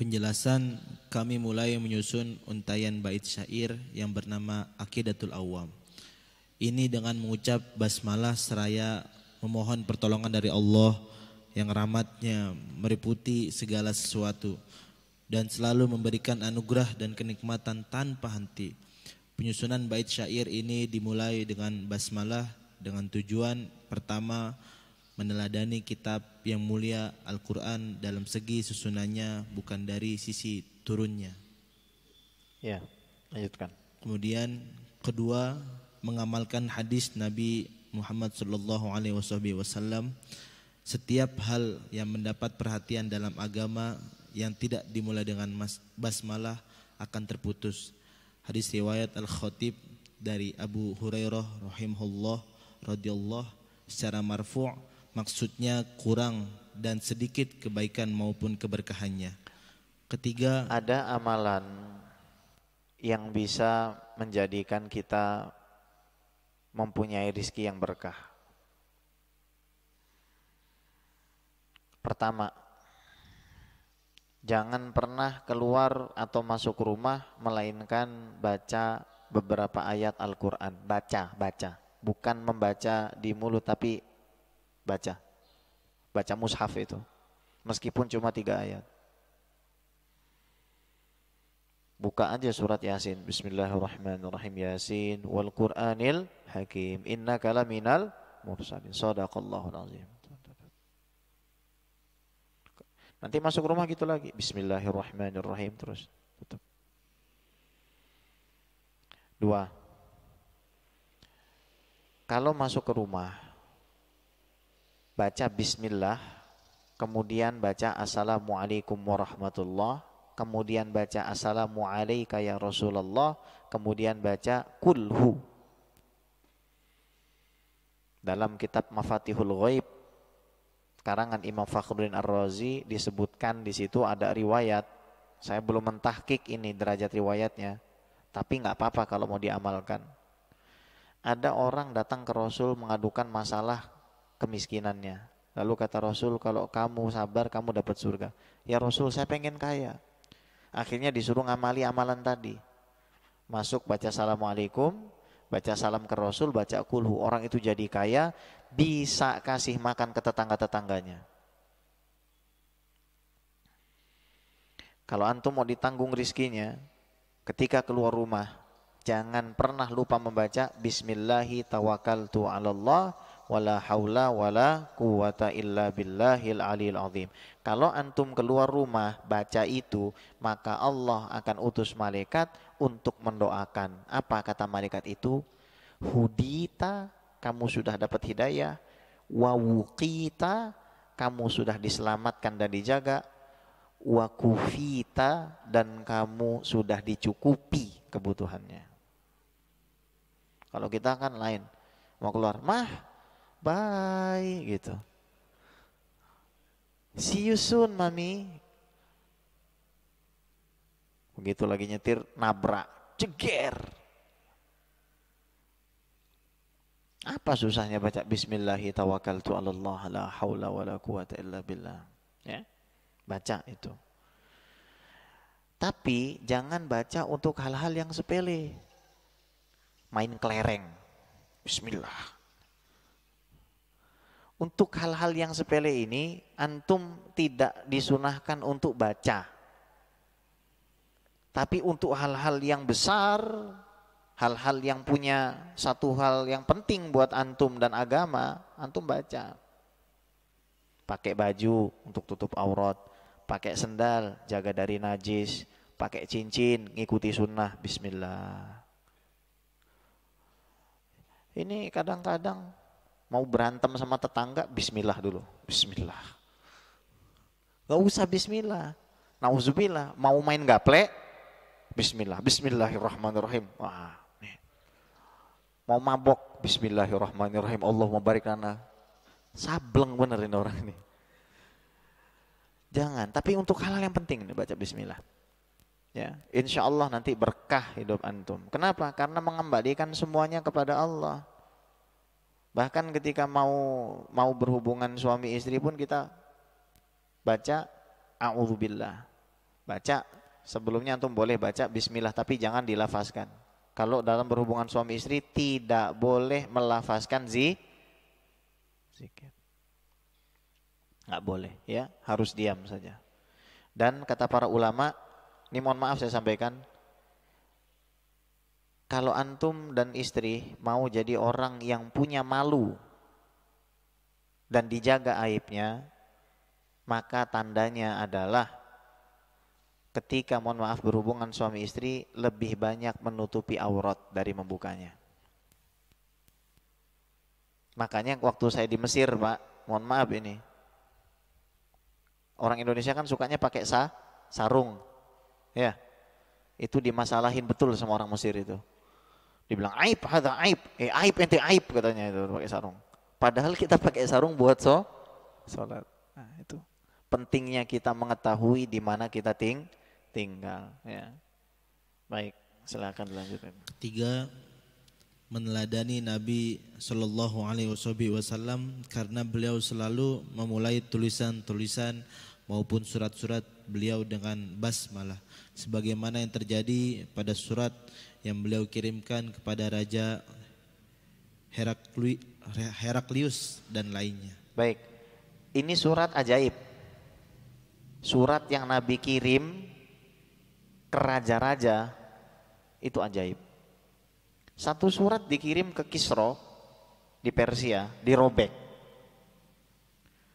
Penjelasan kami mulai menyusun untayan bait syair yang bernama Akidatul Awam. Ini dengan mengucap basmalah seraya memohon pertolongan dari Allah yang rahmatnya meriputi segala sesuatu dan selalu memberikan anugerah dan kenikmatan tanpa henti. Penyusunan bait syair ini dimulai dengan basmalah dengan tujuan pertama meneladani kitab yang mulia Al-Quran dalam segi susunannya bukan dari sisi turunnya. Ya, lanjutkan. Kemudian kedua mengamalkan hadis Nabi Muhammad Shallallahu Alaihi Wasallam setiap hal yang mendapat perhatian dalam agama yang tidak dimulai dengan basmalah akan terputus. Hadis riwayat Al-Khatib dari Abu Hurairah rahimahullah radhiyallahu secara marfu' maksudnya kurang dan sedikit kebaikan maupun keberkahannya. Ketiga, ada amalan yang bisa menjadikan kita mempunyai rizki yang berkah. Pertama, jangan pernah keluar atau masuk rumah melainkan baca beberapa ayat Al-Quran. Baca, baca. Bukan membaca di mulut tapi baca. Baca mushaf itu. Meskipun cuma tiga ayat. Buka aja surat Yasin. Bismillahirrahmanirrahim. Yasin wal Qur'anil Hakim. inna kalaminal mursalin. Sadaqallahul azim. Nanti masuk rumah gitu lagi. Bismillahirrahmanirrahim terus. Tutup. Dua. Kalau masuk ke rumah baca bismillah, kemudian baca assalamualaikum warahmatullah, kemudian baca assalamualaika ya Rasulullah, kemudian baca kulhu. Dalam kitab Mafatihul Ghaib karangan Imam Fakhruddin Ar-Razi disebutkan di situ ada riwayat. Saya belum mentahkik ini derajat riwayatnya, tapi nggak apa-apa kalau mau diamalkan. Ada orang datang ke Rasul mengadukan masalah kemiskinannya. Lalu kata Rasul, kalau kamu sabar, kamu dapat surga. Ya Rasul, saya pengen kaya. Akhirnya disuruh ngamali amalan tadi. Masuk baca Assalamualaikum, baca salam ke Rasul, baca kulhu. Orang itu jadi kaya, bisa kasih makan ke tetangga-tetangganya. Kalau antum mau ditanggung rizkinya, ketika keluar rumah, jangan pernah lupa membaca Bismillahirrahmanirrahim wala haula wala quwata illa billahil alil azim. Kalau antum keluar rumah baca itu, maka Allah akan utus malaikat untuk mendoakan. Apa kata malaikat itu? Hudita, kamu sudah dapat hidayah. Wawukita, kamu sudah diselamatkan dan dijaga. Wakufita, dan kamu sudah dicukupi kebutuhannya. Kalau kita kan lain, mau keluar, mah bye gitu. See you soon, mami. Begitu lagi nyetir, nabrak, ceger. Apa susahnya baca Bismillahi tawakkaltu ala Allah la haula wa la quwata illa billah. Ya. Baca itu. Tapi jangan baca untuk hal-hal yang sepele. Main kelereng. Bismillah. Untuk hal-hal yang sepele ini, antum tidak disunahkan untuk baca. Tapi untuk hal-hal yang besar, hal-hal yang punya satu hal yang penting buat antum dan agama, antum baca. Pakai baju untuk tutup aurat, pakai sendal, jaga dari najis, pakai cincin, ngikuti sunnah, bismillah. Ini kadang-kadang mau berantem sama tetangga, bismillah dulu. Bismillah. Gak usah bismillah. Nauzubillah, mau main gaple? Bismillah. Bismillahirrahmanirrahim. Wah, nih. Mau mabok? Bismillahirrahmanirrahim. Allah mabarik lana. Sableng bener ini orang ini. Jangan, tapi untuk hal-hal yang penting nih baca bismillah. Ya, insya Allah nanti berkah hidup antum. Kenapa? Karena mengembalikan semuanya kepada Allah. Bahkan ketika mau mau berhubungan suami istri pun kita baca a'udzubillah. Baca sebelumnya antum boleh baca bismillah tapi jangan dilafaskan Kalau dalam berhubungan suami istri tidak boleh melafaskan zi zikir. Enggak boleh ya, harus diam saja. Dan kata para ulama, ini mohon maaf saya sampaikan, kalau antum dan istri mau jadi orang yang punya malu dan dijaga aibnya, maka tandanya adalah ketika mohon maaf berhubungan suami istri lebih banyak menutupi aurat dari membukanya. Makanya waktu saya di Mesir, Pak, mohon maaf ini. Orang Indonesia kan sukanya pakai sa, sarung. Ya. Itu dimasalahin betul sama orang Mesir itu. Dibilang aib, ada aib. Eh aib ente aib katanya itu pakai sarung. Padahal kita pakai sarung buat so salat. Nah, itu pentingnya kita mengetahui di mana kita ting tinggal ya. Baik, silakan dilanjutkan. Tiga meneladani Nabi Shallallahu Alaihi Wasallam karena beliau selalu memulai tulisan-tulisan maupun surat-surat beliau dengan basmalah sebagaimana yang terjadi pada surat yang beliau kirimkan kepada Raja Heraklius dan lainnya. Baik, ini surat ajaib. Surat yang Nabi kirim ke raja-raja itu ajaib. Satu surat dikirim ke Kisro di Persia, dirobek.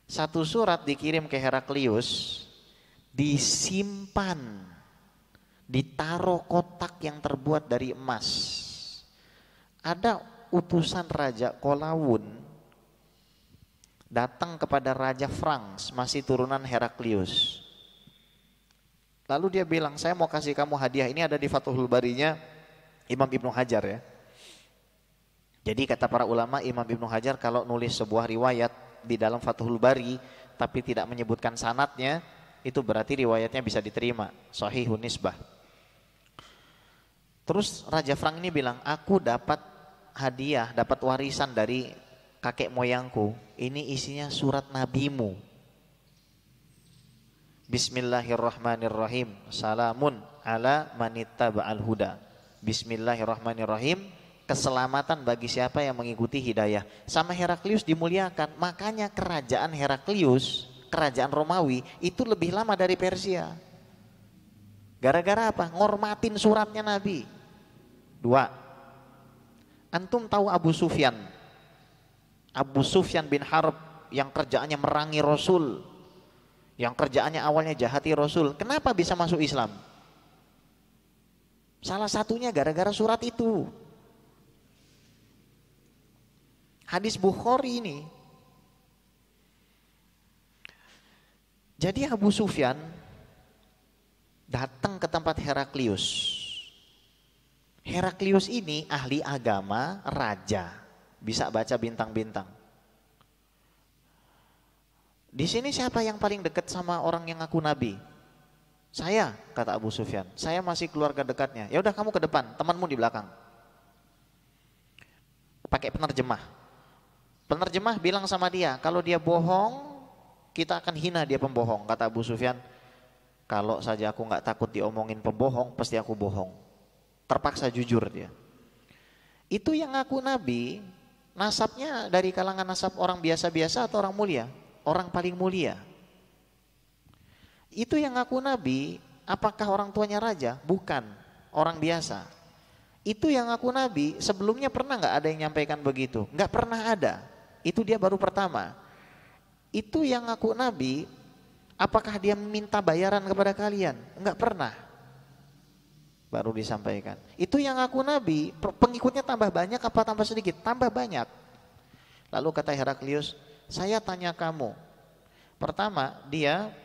Satu surat dikirim ke Heraklius, disimpan ditaruh kotak yang terbuat dari emas. Ada utusan Raja Kolawun datang kepada Raja Franks, masih turunan Heraklius. Lalu dia bilang, saya mau kasih kamu hadiah, ini ada di Fathul Barinya Imam Ibnu Hajar ya. Jadi kata para ulama Imam Ibnu Hajar kalau nulis sebuah riwayat di dalam Fathul Bari tapi tidak menyebutkan sanatnya, itu berarti riwayatnya bisa diterima, sahihun nisbah. Terus Raja Frank ini bilang, aku dapat hadiah, dapat warisan dari kakek moyangku. Ini isinya surat nabimu. Bismillahirrahmanirrahim. Salamun ala manita baal huda. Bismillahirrahmanirrahim. Keselamatan bagi siapa yang mengikuti hidayah. Sama Heraklius dimuliakan. Makanya kerajaan Heraklius, kerajaan Romawi itu lebih lama dari Persia. Gara-gara apa? Ngormatin suratnya Nabi. Dua. Antum tahu Abu Sufyan. Abu Sufyan bin Harb yang kerjaannya merangi Rasul. Yang kerjaannya awalnya jahati Rasul. Kenapa bisa masuk Islam? Salah satunya gara-gara surat itu. Hadis Bukhari ini. Jadi Abu Sufyan datang ke tempat Heraklius Heraklius ini ahli agama, raja, bisa baca bintang-bintang. Di sini siapa yang paling dekat sama orang yang ngaku nabi? Saya, kata Abu Sufyan. Saya masih keluarga dekatnya. Ya udah kamu ke depan, temanmu di belakang. Pakai penerjemah. Penerjemah bilang sama dia, kalau dia bohong, kita akan hina dia pembohong. Kata Abu Sufyan, kalau saja aku nggak takut diomongin pembohong, pasti aku bohong terpaksa jujur dia. Itu yang ngaku nabi, nasabnya dari kalangan nasab orang biasa-biasa atau orang mulia? Orang paling mulia. Itu yang ngaku nabi, apakah orang tuanya raja? Bukan, orang biasa. Itu yang ngaku nabi, sebelumnya pernah nggak ada yang nyampaikan begitu? Nggak pernah ada. Itu dia baru pertama. Itu yang ngaku nabi, apakah dia minta bayaran kepada kalian? nggak pernah baru disampaikan. Itu yang aku nabi, pengikutnya tambah banyak apa tambah sedikit? Tambah banyak. Lalu kata Heraklius, saya tanya kamu. Pertama, dia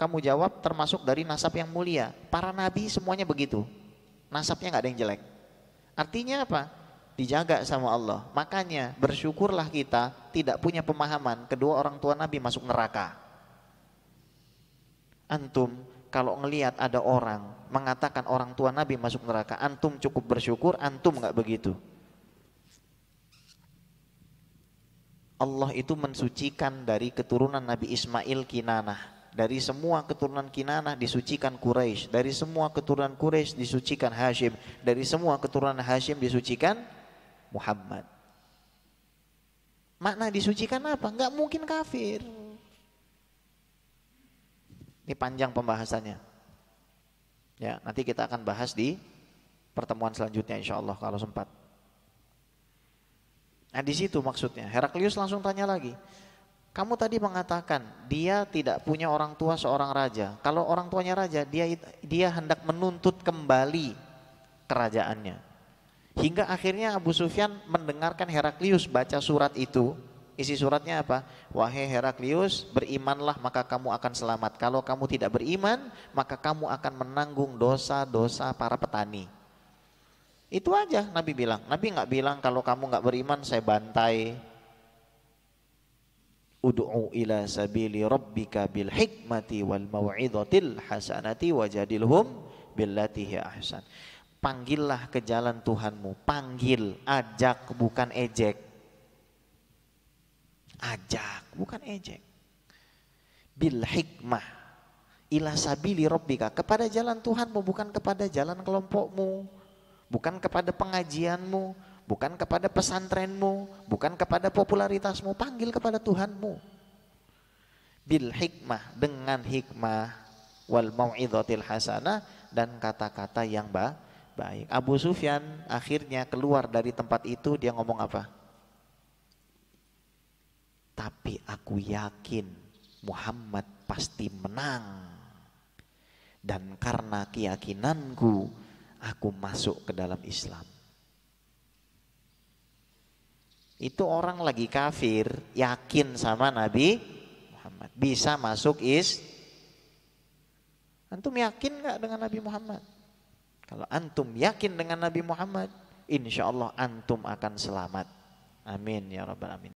kamu jawab termasuk dari nasab yang mulia. Para nabi semuanya begitu. Nasabnya nggak ada yang jelek. Artinya apa? Dijaga sama Allah. Makanya bersyukurlah kita tidak punya pemahaman kedua orang tua nabi masuk neraka. Antum kalau ngelihat ada orang mengatakan orang tua Nabi masuk neraka, antum cukup bersyukur, antum nggak begitu. Allah itu mensucikan dari keturunan Nabi Ismail Kinanah. Dari semua keturunan Kinanah disucikan Quraisy, dari semua keturunan Quraisy disucikan Hashim, dari semua keturunan Hashim disucikan Muhammad. Makna disucikan apa? Enggak mungkin kafir. Ini panjang pembahasannya. Ya, nanti kita akan bahas di pertemuan selanjutnya insya Allah kalau sempat. Nah di situ maksudnya. Heraklius langsung tanya lagi. Kamu tadi mengatakan dia tidak punya orang tua seorang raja. Kalau orang tuanya raja, dia dia hendak menuntut kembali kerajaannya. Hingga akhirnya Abu Sufyan mendengarkan Heraklius baca surat itu Isi suratnya apa? Wahai Heraklius, berimanlah maka kamu akan selamat. Kalau kamu tidak beriman, maka kamu akan menanggung dosa-dosa para petani. Itu aja Nabi bilang. Nabi nggak bilang kalau kamu nggak beriman saya bantai. Udu'u ila sabili rabbika bil hikmati wal maw'idhatil hasanati wajadilhum billati ahsan. Panggillah ke jalan Tuhanmu, panggil, ajak bukan ejek. Ajak, bukan ejek. Bil hikmah. Ila sabili rabbika. Kepada jalan Tuhanmu, bukan kepada jalan kelompokmu. Bukan kepada pengajianmu. Bukan kepada pesantrenmu. Bukan kepada popularitasmu. Panggil kepada Tuhanmu. Bil hikmah. Dengan hikmah. Wal mau'idhatil hasanah. Dan kata-kata yang baik. Abu Sufyan akhirnya keluar dari tempat itu. Dia ngomong apa? Tapi aku yakin Muhammad pasti menang. Dan karena keyakinanku, aku masuk ke dalam Islam. Itu orang lagi kafir, yakin sama Nabi Muhammad. Bisa masuk is. Antum yakin gak dengan Nabi Muhammad? Kalau antum yakin dengan Nabi Muhammad, insya Allah antum akan selamat. Amin ya rabbal amin.